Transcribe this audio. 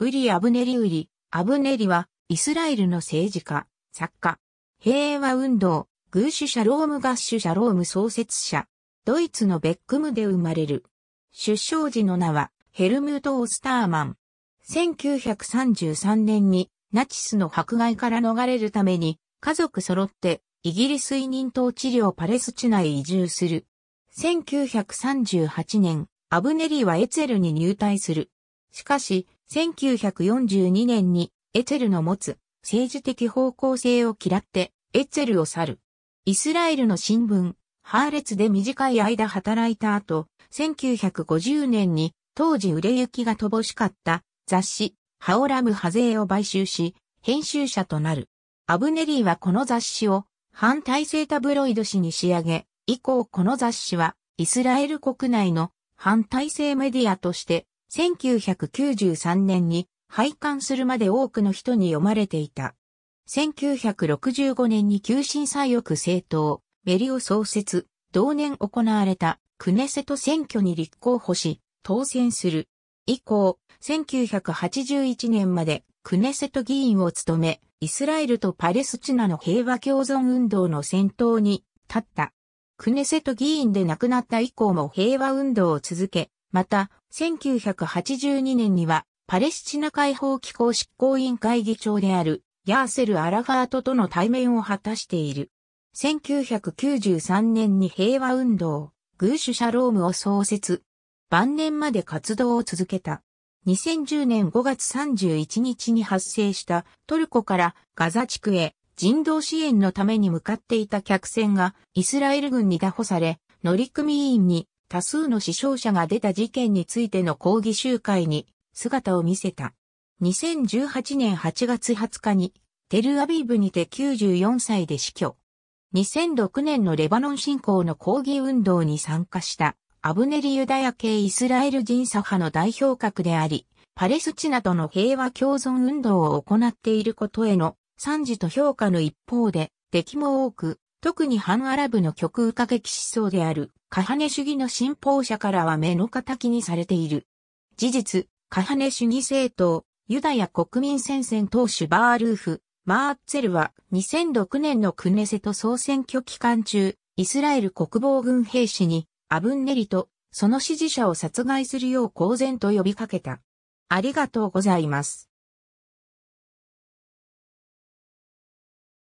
ウリ・アブネリ・ウリ、アブネリは、イスラエルの政治家、作家、平和運動、グーシュ・シャローム・ガッシュ・シャローム創設者、ドイツのベックムで生まれる。出生時の名は、ヘルムート・オスターマン。1933年に、ナチスの迫害から逃れるために、家族揃って、イギリス委任統治領パレスチナへ移住する。1938年、アブネリはエツェルに入隊する。しかし、1942年にエツェルの持つ政治的方向性を嫌ってエツェルを去る。イスラエルの新聞、ハーレツで短い間働いた後、1950年に当時売れ行きが乏しかった雑誌、ハオラムハゼイを買収し、編集者となる。アブネリーはこの雑誌を反体制タブロイド誌に仕上げ、以降この雑誌はイスラエル国内の反体制メディアとして1993年に廃刊するまで多くの人に読まれていた。1965年に旧震災翼政党、メリオ創設、同年行われたクネセト選挙に立候補し、当選する。以降、1981年までクネセト議員を務め、イスラエルとパレスチナの平和共存運動の先頭に立った。クネセト議員で亡くなった以降も平和運動を続け、また、1982年には、パレスチナ解放機構執行委員会議長である、ヤーセル・アラファートとの対面を果たしている。1993年に平和運動、グーシュ・シャロームを創設。晩年まで活動を続けた。2010年5月31日に発生したトルコからガザ地区へ人道支援のために向かっていた客船がイスラエル軍に打捕され、乗組員に多数の死傷者が出た事件についての抗議集会に姿を見せた。2018年8月20日にテルアビブにて94歳で死去。2006年のレバノン侵攻の抗議運動に参加したアブネリユダヤ系イスラエル人左派の代表格であり、パレスチナとの平和共存運動を行っていることへの賛辞と評価の一方で、敵も多く、特に反アラブの極右過激思想である、カハネ主義の信奉者からは目の敵にされている。事実、カハネ主義政党、ユダヤ国民戦線党首バールーフ、マーッツェルは2006年のクネセト総選挙期間中、イスラエル国防軍兵士にアブンネリとその支持者を殺害するよう公然と呼びかけた。ありがとうございます。